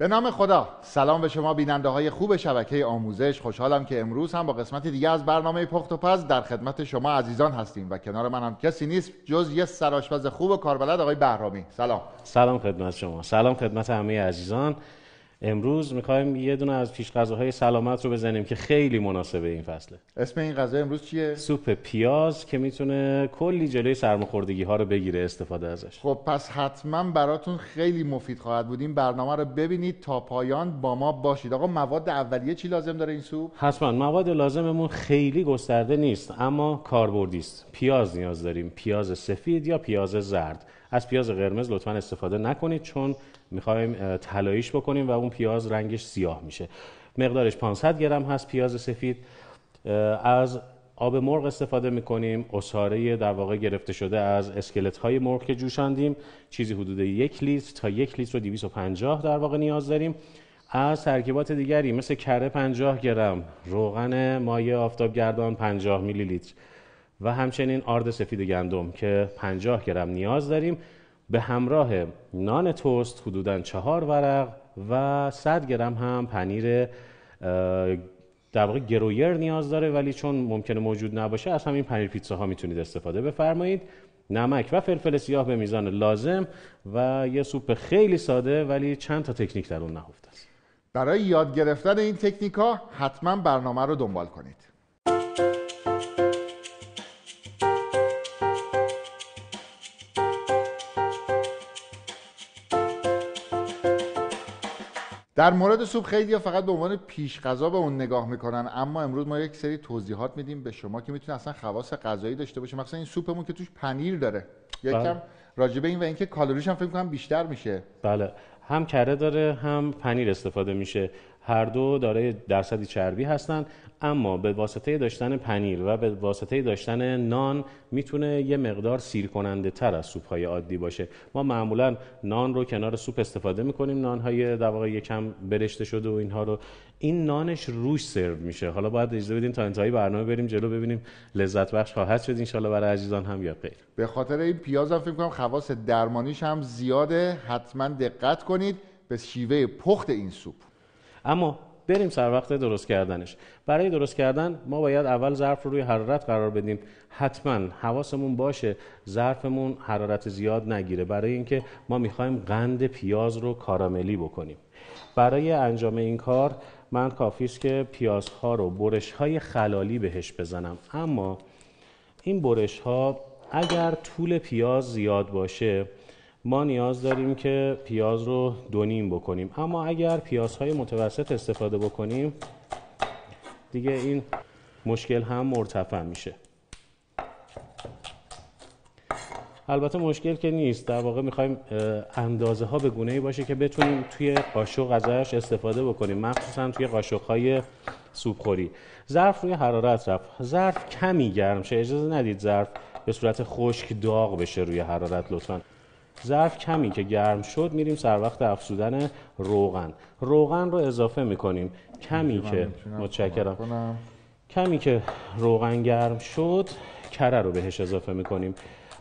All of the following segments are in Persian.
به نام خدا سلام به شما بیننده های خوب شبکه آموزش خوشحالم که امروز هم با قسمت دیگه از برنامه پخت و پز در خدمت شما عزیزان هستیم و کنار من هم کسی نیست جز یه سرآشپز خوب و کاربلد آقای بهرامی سلام سلام خدمت شما سلام خدمت همه عزیزان امروز میخوایم یه دونه از پیش سلامت رو بزنیم که خیلی مناسبه این فصله اسم این غذا امروز چیه سوپ پیاز که میتونه کلی جلوی سرماخوردگی ها رو بگیره استفاده ازش خب پس حتما براتون خیلی مفید خواهد بود این برنامه رو ببینید تا پایان با ما باشید آقا مواد اولیه چی لازم داره این سوپ حتما مواد لازممون خیلی گسترده نیست اما کاربردی است پیاز نیاز داریم پیاز سفید یا پیاز زرد از پیاز قرمز لطفا استفاده نکنید چون میخوایم تلاییش بکنیم و اون پیاز رنگش سیاه میشه مقدارش 500 گرم هست پیاز سفید از آب مرغ استفاده میکنیم اصاره در واقع گرفته شده از اسکلت های مرغ که جوشاندیم چیزی حدود یک لیتر تا یک لیتر و 250 در واقع نیاز داریم از ترکیبات دیگری مثل کره 50 گرم روغن مایع آفتابگردان 50 میلی لیتر و همچنین آرد سفید گندم که 50 گرم نیاز داریم به همراه نان توست حدودا چهار ورق و 100 گرم هم پنیر در واقع گرویر نیاز داره ولی چون ممکنه موجود نباشه از همین پنیر ها میتونید استفاده بفرمایید نمک و فلفل سیاه به میزان لازم و یه سوپ خیلی ساده ولی چند تا تکنیک در اون نهفته است برای یاد گرفتن این تکنیک ها حتما برنامه رو دنبال کنید در مورد سوپ خیلی یا فقط به عنوان پیش غذا به اون نگاه میکنن اما امروز ما یک سری توضیحات میدیم به شما که میتونه اصلا خواص غذایی داشته باشه مثلا این سوپمون که توش پنیر داره یکم بله. راجبه این و اینکه کالریش هم فکر کنم بیشتر میشه بله هم کره داره هم پنیر استفاده میشه هر دو دارای درصدی چربی هستند اما به واسطه داشتن پنیر و به واسطه داشتن نان میتونه یه مقدار سیر کننده تر از سوپ های عادی باشه ما معمولا نان رو کنار سوپ استفاده میکنیم نان های در واقع یکم برشته شده و اینها رو این نانش روش سرو میشه حالا باید اجازه بدیم تا انتهای برنامه بریم جلو ببینیم لذت بخش خواهد شد ان برای عزیزان هم یا غیر به خاطر این پیاز هم فکر کنم خواص درمانیش هم زیاده حتما دقت کنید به شیوه پخت این سوپ اما بریم سر وقت درست کردنش برای درست کردن ما باید اول ظرف رو روی حرارت قرار بدیم حتما حواسمون باشه ظرفمون حرارت زیاد نگیره برای اینکه ما میخوایم قند پیاز رو کاراملی بکنیم برای انجام این کار من کافی است که پیازها رو برش های خلالی بهش بزنم اما این برش ها اگر طول پیاز زیاد باشه ما نیاز داریم که پیاز رو دونیم بکنیم اما اگر پیازهای متوسط استفاده بکنیم دیگه این مشکل هم مرتفع میشه البته مشکل که نیست در واقع میخوایم اندازه ها به گونه ای باشه که بتونیم توی قاشق ازش استفاده بکنیم مخصوصا توی قاشق های سوپ ظرف روی حرارت رفت ظرف کمی گرم شه اجازه ندید ظرف به صورت خشک داغ بشه روی حرارت لطفاً ظرف کمی که گرم شد میریم سر وقت افزودن روغن روغن رو اضافه میکنیم کمی که متشکرم کمی که روغن گرم شد کره رو بهش اضافه میکنیم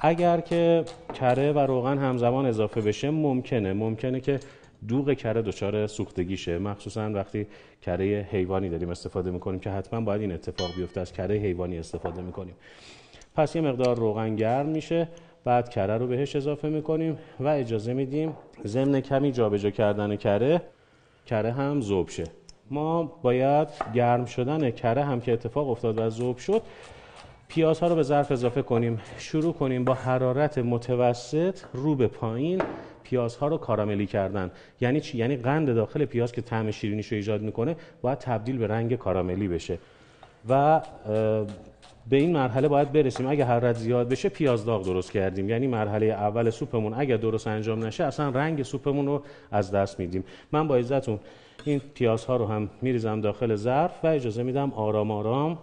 اگر که کره و روغن همزمان اضافه بشه ممکنه ممکنه که دوغ کره دچار سوختگی شه مخصوصا وقتی کره حیوانی داریم استفاده میکنیم که حتما باید این اتفاق بیفته از کره حیوانی استفاده میکنیم پس یه مقدار روغن گرم میشه بعد کره رو بهش اضافه میکنیم و اجازه میدیم ضمن کمی جابجا کردن کره کره هم ذوب شه ما باید گرم شدن کره هم که اتفاق افتاد و ذوب شد پیاز ها رو به ظرف اضافه کنیم شروع کنیم با حرارت متوسط رو به پایین پیاز ها رو کاراملی کردن یعنی چی یعنی قند داخل پیاز که طعم شیرینیش رو ایجاد میکنه باید تبدیل به رنگ کاراملی بشه و به این مرحله باید برسیم اگه حرارت زیاد بشه پیاز داغ درست کردیم یعنی مرحله اول سوپمون اگر درست انجام نشه اصلا رنگ سوپمون رو از دست میدیم من با عزتون این پیازها رو هم میریزم داخل ظرف و اجازه میدم آرام آرام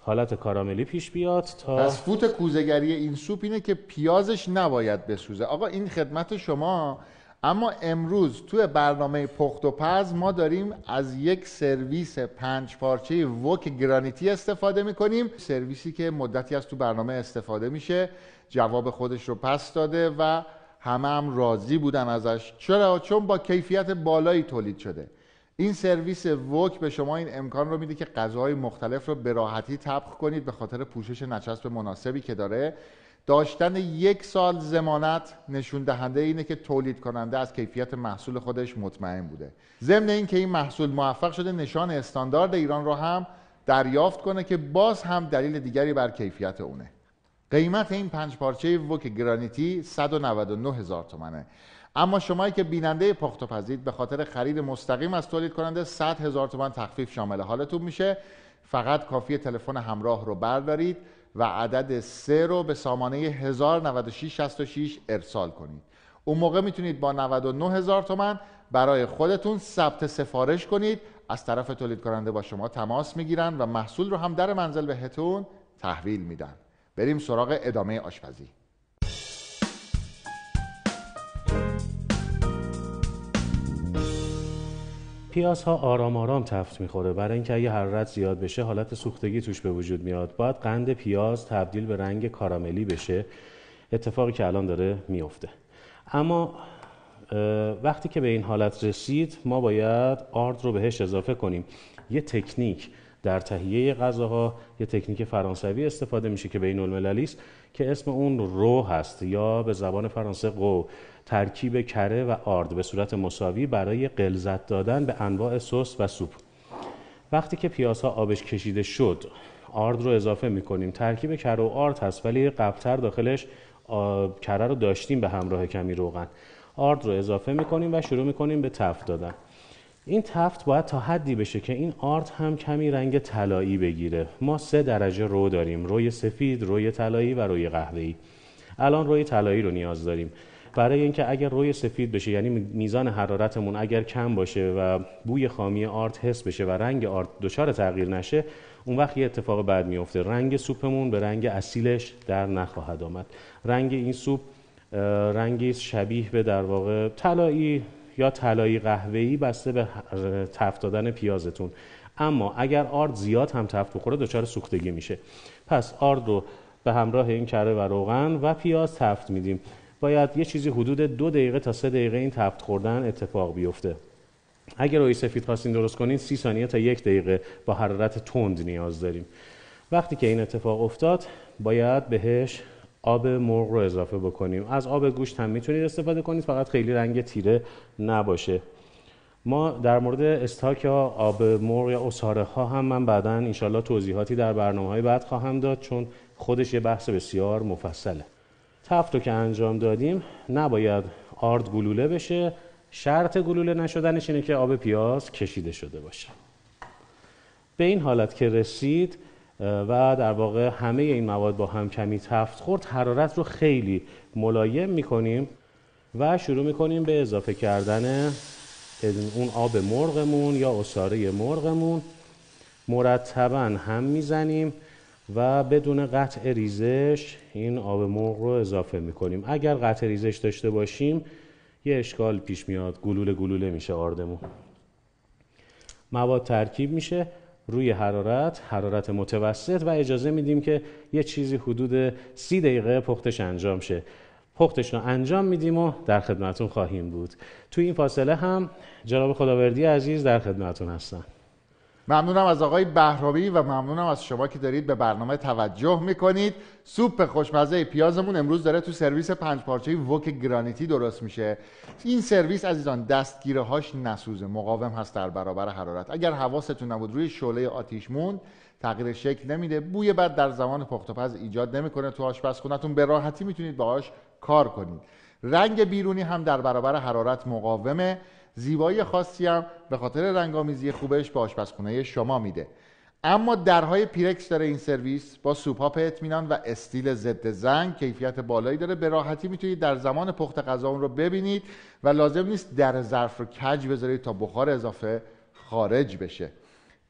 حالت کاراملی پیش بیاد تا از فوت کوزگری این سوپ اینه که پیازش نباید بسوزه آقا این خدمت شما اما امروز توی برنامه پخت و پز ما داریم از یک سرویس پنج پارچه وک گرانیتی استفاده میکنیم سرویسی که مدتی از تو برنامه استفاده میشه جواب خودش رو پس داده و همه هم راضی بودن ازش چرا؟ چون با کیفیت بالایی تولید شده این سرویس وک به شما این امکان رو میده که غذاهای مختلف رو به راحتی طبخ کنید به خاطر پوشش نچسب مناسبی که داره داشتن یک سال زمانت نشون دهنده اینه که تولید کننده از کیفیت محصول خودش مطمئن بوده ضمن اینکه این محصول موفق شده نشان استاندارد ایران را هم دریافت کنه که باز هم دلیل دیگری بر کیفیت اونه قیمت این پنج پارچه وک گرانیتی 199 هزار تومنه اما شمایی که بیننده پخت و پزید به خاطر خرید مستقیم از تولید کننده 100 هزار تومن تخفیف شامل حالتون میشه فقط کافی تلفن همراه رو بردارید و عدد 3 رو به سامانه 109666 ارسال کنید اون موقع میتونید با 99000 تومن برای خودتون ثبت سفارش کنید از طرف تولید کننده با شما تماس میگیرن و محصول رو هم در منزل بهتون تحویل میدن بریم سراغ ادامه آشپزی پیازها آرام آرام تفت میخوره برای اینکه اگه حرارت زیاد بشه حالت سوختگی توش به وجود میاد باید قند پیاز تبدیل به رنگ کاراملی بشه اتفاقی که الان داره میفته اما وقتی که به این حالت رسید ما باید آرد رو بهش اضافه کنیم یه تکنیک در تهیه غذاها یه تکنیک فرانسوی استفاده میشه که بین المللی است که اسم اون رو هست یا به زبان فرانسه قو ترکیب کره و آرد به صورت مساوی برای قلزت دادن به انواع سس و سوپ وقتی که پیازها آبش کشیده شد آرد رو اضافه میکنیم ترکیب کره و آرد هست ولی قبلتر داخلش کره رو داشتیم به همراه کمی روغن آرد رو اضافه کنیم و شروع کنیم به تفت دادن این تفت باید تا حدی بشه که این آرد هم کمی رنگ طلایی بگیره ما سه درجه رو داریم روی سفید روی طلایی و روی قهوه‌ای الان روی طلایی رو نیاز داریم برای اینکه اگر روی سفید بشه یعنی میزان حرارتمون اگر کم باشه و بوی خامی آرد حس بشه و رنگ آرد دچار تغییر نشه اون وقت یه اتفاق بعد میفته رنگ سوپمون به رنگ اصیلش در نخواهد آمد رنگ این سوپ رنگی شبیه به در واقع طلایی یا طلایی قهوه‌ای بسته به تفت دادن پیازتون اما اگر آرد زیاد هم تفت بخوره دچار سوختگی میشه پس آرد رو به همراه این کره و روغن و پیاز تفت میدیم باید یه چیزی حدود دو دقیقه تا سه دقیقه این تبت خوردن اتفاق بیفته اگر روی سفید خواستین درست کنین سی ثانیه تا یک دقیقه با حرارت تند نیاز داریم وقتی که این اتفاق افتاد باید بهش آب مرغ رو اضافه بکنیم از آب گوشت هم میتونید استفاده کنید فقط خیلی رنگ تیره نباشه ما در مورد استاک یا آب مرغ یا اصاره ها هم من بعدا انشالله توضیحاتی در برنامه های بعد خواهم داد چون خودش یه بحث بسیار مفصله تفت رو که انجام دادیم نباید آرد گلوله بشه شرط گلوله نشدنش اینه که آب پیاز کشیده شده باشه به این حالت که رسید و در واقع همه این مواد با هم کمی تفت خورد حرارت رو خیلی ملایم میکنیم و شروع میکنیم به اضافه کردن اون آب مرغمون یا اصاره مرغمون مرتبا هم میزنیم و بدون قطع ریزش این آب مرغ رو اضافه میکنیم اگر قطع ریزش داشته باشیم یه اشکال پیش میاد گلوله گلوله میشه آردمون مواد ترکیب میشه روی حرارت حرارت متوسط و اجازه میدیم که یه چیزی حدود سی دقیقه پختش انجام شه پختش رو انجام میدیم و در خدمتون خواهیم بود توی این فاصله هم جناب خداوردی عزیز در خدمتون هستن ممنونم از آقای بهرامی و ممنونم از شما که دارید به برنامه توجه میکنید سوپ خوشمزه پیازمون امروز داره تو سرویس پنج پارچه وک گرانیتی درست میشه این سرویس عزیزان دستگیره هاش نسوزه مقاوم هست در برابر حرارت اگر حواستون نبود روی شعله آتیش موند تغییر شکل نمیده بوی بعد در زمان پخت و پز ایجاد نمیکنه تو آشپزخونهتون به راحتی میتونید باهاش کار کنید رنگ بیرونی هم در برابر حرارت مقاومه زیبایی خاصی هم به خاطر رنگامیزی خوبش به آشپزخونه شما میده اما درهای پیرکس داره این سرویس با سوپاپ اطمینان و استیل ضد زنگ کیفیت بالایی داره به راحتی میتونید در زمان پخت غذا اون رو ببینید و لازم نیست در ظرف رو کج بذارید تا بخار اضافه خارج بشه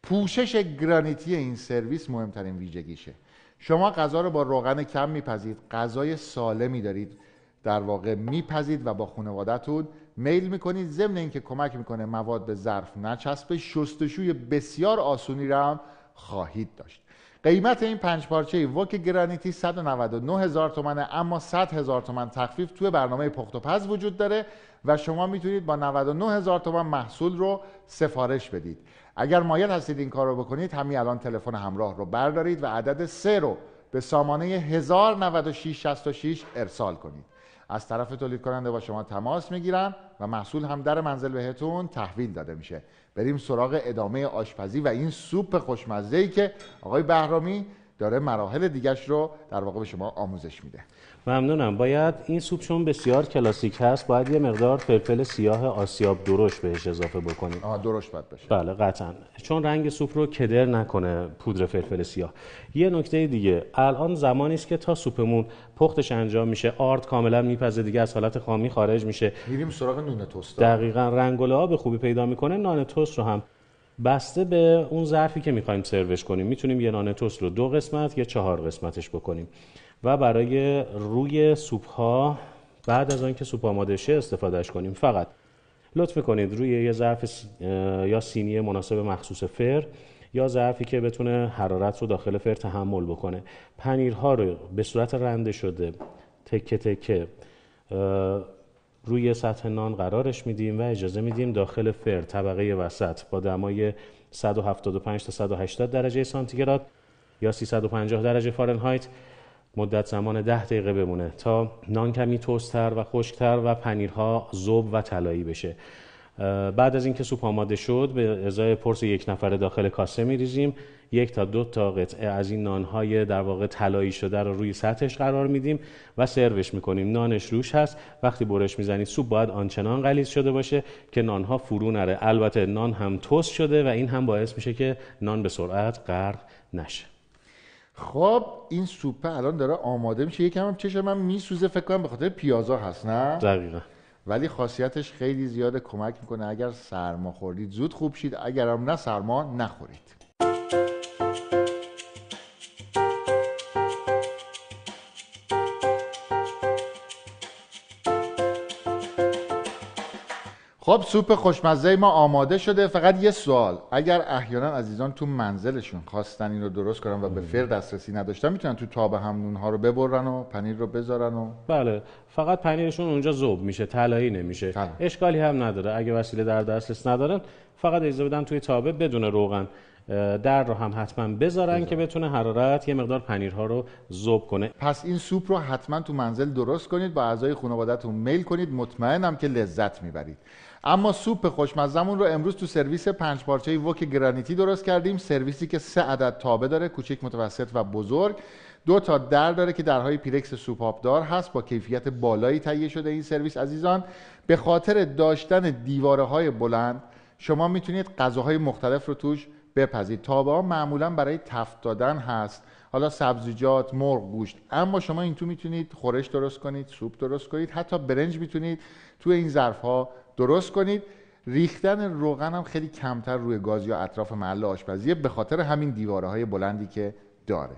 پوشش گرانیتی این سرویس مهمترین ویژگیشه شما غذا رو با روغن کم میپذید. غذای سالمی دارید در واقع میپذید و با خانوادهتون میل میکنید ضمن اینکه کمک میکنه مواد به ظرف نچسبه شستشوی بسیار آسونی را هم خواهید داشت قیمت این پنج پارچه وک گرانیتی 199 هزار تومنه اما 100 هزار تومن تخفیف توی برنامه پخت و پز وجود داره و شما میتونید با 99 هزار تومن محصول رو سفارش بدید اگر مایل هستید این کار رو بکنید همین الان تلفن همراه رو بردارید و عدد 3 رو به سامانه 1096 ارسال کنید از طرف تولید کننده با شما تماس میگیرن و محصول هم در منزل بهتون تحویل داده میشه بریم سراغ ادامه آشپزی و این سوپ خوشمزه ای که آقای بهرامی داره مراحل دیگرش رو در واقع به شما آموزش میده ممنونم باید این سوپ چون بسیار کلاسیک هست باید یه مقدار فلفل سیاه آسیاب درشت بهش اضافه بکنیم آها درشت باید بشه بله قطعا چون رنگ سوپ رو کدر نکنه پودر فلفل سیاه یه نکته دیگه الان زمانی است که تا سوپمون پختش انجام میشه آرد کاملا میپزه دیگه از حالت خامی خارج میشه میریم سراغ نون توست دقیقاً رنگ به خوبی پیدا میکنه نان توست رو هم بسته به اون ظرفی که میخوایم سروش کنیم میتونیم یه نان توست رو دو قسمت یا چهار قسمتش بکنیم و برای روی سوپ ها بعد از آنکه سوپ آماده شه استفادهش کنیم فقط لطف کنید روی یه ظرف یا سینی مناسب مخصوص فر یا ظرفی که بتونه حرارت رو داخل فر تحمل بکنه پنیرها رو به صورت رنده شده تکه تکه روی سطح نان قرارش میدیم و اجازه میدیم داخل فر طبقه وسط با دمای 175 تا 180 درجه سانتیگراد یا 350 درجه فارنهایت مدت زمان 10 دقیقه بمونه تا نان کمی توستر و خشکتر و پنیرها زوب و طلایی بشه بعد از اینکه سوپ آماده شد به ازای پرس یک نفر داخل کاسه میریزیم یک تا دو تا قطعه از این نانهای در واقع طلایی شده رو روی سطحش قرار میدیم و سروش میکنیم نانش روش هست وقتی برش میزنید سوپ باید آنچنان غلیظ شده باشه که نانها فرو نره البته نان هم توست شده و این هم باعث میشه که نان به سرعت غرق نشه خب این سوپ الان داره آماده میشه یکم هم من میسوزه فکر کنم به خاطر پیازا هست نه دقیقاً ولی خاصیتش خیلی زیاد کمک میکنه اگر سرما خوردید زود خوب شید هم نه سرما نخورید خب سوپ خوشمزه ما آماده شده فقط یه سوال اگر احیانا عزیزان تو منزلشون خواستن این رو درست کنن و به فر دسترسی نداشتن میتونن تو تاب هم نونها رو ببرن و پنیر رو بذارن و بله فقط پنیرشون اونجا زوب میشه طلایی نمیشه بله. اشکالی هم نداره اگه وسیله در دسترس ندارن فقط اجازه بدن توی تابه بدون روغن در رو هم حتما بذارن که بتونه حرارت یه مقدار پنیرها رو ذوب کنه پس این سوپ رو حتما تو منزل درست کنید با اعضای خانوادهتون میل کنید مطمئنم که لذت میبرید اما سوپ خوشمزمون رو امروز تو سرویس پنج پارچه وک گرانیتی درست کردیم سرویسی که سه عدد تابه داره کوچک متوسط و بزرگ دو تا در داره که درهای پیرکس دار هست با کیفیت بالایی تهیه شده این سرویس عزیزان به خاطر داشتن دیواره های بلند شما میتونید غذاهای مختلف رو توش بپزید تابه ها معمولا برای تفت دادن هست حالا سبزیجات، مرغ، گوشت اما شما این تو میتونید خورش درست کنید، سوپ درست کنید حتی برنج میتونید تو این ظرف ها درست کنید ریختن روغن هم خیلی کمتر روی گاز یا اطراف محل آشپزیه به خاطر همین دیواره های بلندی که داره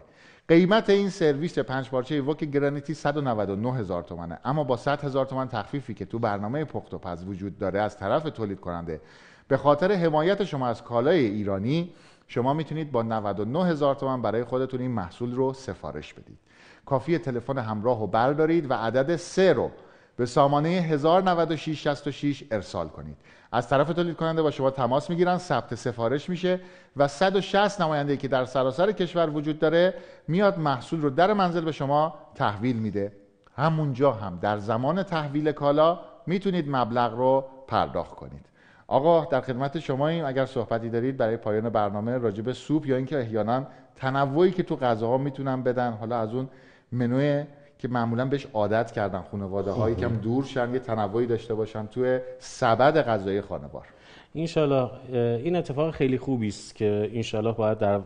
قیمت این سرویس پنج پارچه وک گرانیتی 199 هزار تومنه اما با 100 هزار تومن تخفیفی که تو برنامه پخت و پز وجود داره از طرف تولید کننده به خاطر حمایت شما از کالای ایرانی شما میتونید با 99 هزار تومن برای خودتون این محصول رو سفارش بدید کافی تلفن همراه رو بردارید و عدد 3 رو به سامانه 109666 ارسال کنید از طرف تولید کننده با شما تماس میگیرن ثبت سفارش میشه و 160 نماینده که در سراسر کشور وجود داره میاد محصول رو در منزل به شما تحویل میده همونجا هم در زمان تحویل کالا میتونید مبلغ رو پرداخت کنید آقا در خدمت شما ایم اگر صحبتی دارید برای پایان برنامه راجب سوپ یا اینکه احیانا تنوعی که تو غذاها میتونن بدن حالا از اون منوی که معمولا بهش عادت کردن خانواده هایی کم خب. دور شن یه تنوعی داشته باشن توی سبد غذای خانوار اینشالله این اتفاق خیلی خوبی است که اینشالله باید در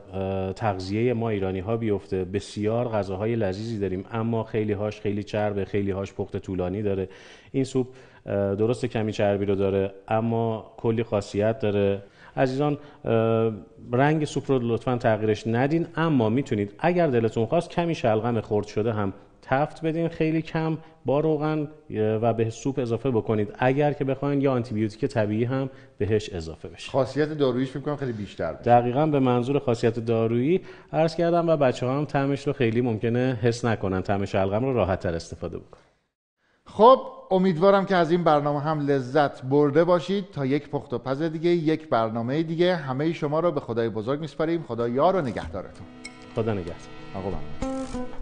تغذیه ما ایرانی ها بیفته بسیار غذاهای لذیذی داریم اما خیلی هاش خیلی چربه خیلی هاش پخت طولانی داره این سوپ درست کمی چربی رو داره اما کلی خاصیت داره عزیزان رنگ سوپ رو لطفا تغییرش ندین اما میتونید اگر دلتون خواست کمی شلغم خرد شده هم تفت بدین خیلی کم با روغن و به سوپ اضافه بکنید اگر که بخواین یا آنتی بیوتیک طبیعی هم بهش اضافه بشه خاصیت داروییش فکر خیلی بیشتر بشه دقیقا به منظور خاصیت دارویی عرض کردم و بچه ها هم طعمش رو خیلی ممکنه حس نکنن طعم شلغم رو راحت تر استفاده بکنن خب امیدوارم که از این برنامه هم لذت برده باشید تا یک پخت و پز دیگه یک برنامه دیگه همه شما رو به خدای بزرگ میسپاریم خدا یار و نگهدارتون خدا نگهدار آقا